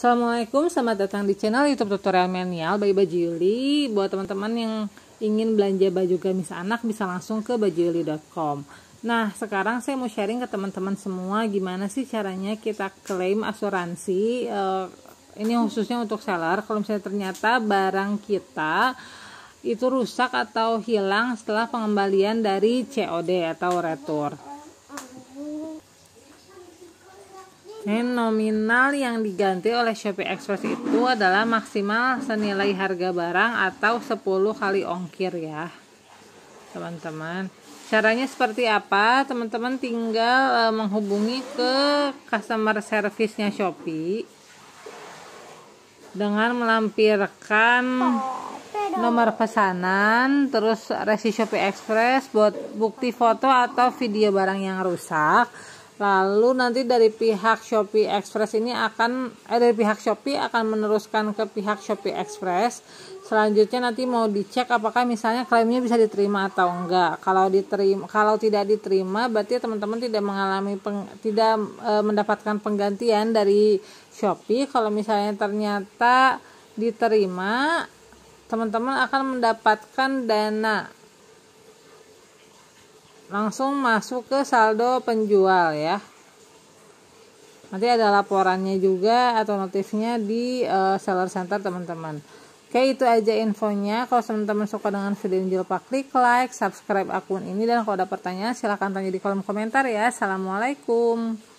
Assalamualaikum, selamat datang di channel YouTube Tutorial Milenial by Baju Buat teman-teman yang ingin belanja baju gamis anak bisa langsung ke bajuyuli.com. Nah, sekarang saya mau sharing ke teman-teman semua gimana sih caranya kita klaim asuransi eh, ini khususnya untuk seller. Kalau misalnya ternyata barang kita itu rusak atau hilang setelah pengembalian dari COD atau retur. Nominal yang diganti oleh Shopee Express itu adalah maksimal senilai harga barang atau 10 kali ongkir ya. Teman-teman. Caranya seperti apa? Teman-teman tinggal e, menghubungi ke customer service-nya Shopee dengan melampirkan nomor pesanan, terus resi Shopee Express, buat bukti foto atau video barang yang rusak Lalu nanti dari pihak Shopee Express ini akan eh, dari pihak Shopee akan meneruskan ke pihak Shopee Express. Selanjutnya nanti mau dicek apakah misalnya klaimnya bisa diterima atau enggak. Kalau diterima kalau tidak diterima berarti teman-teman tidak mengalami peng, tidak e, mendapatkan penggantian dari Shopee. Kalau misalnya ternyata diterima teman-teman akan mendapatkan dana langsung masuk ke saldo penjual ya nanti ada laporannya juga atau notifnya di uh, seller center teman-teman oke itu aja infonya kalau teman-teman suka dengan video ini jangan lupa klik like subscribe akun ini dan kalau ada pertanyaan silahkan tanya di kolom komentar ya assalamualaikum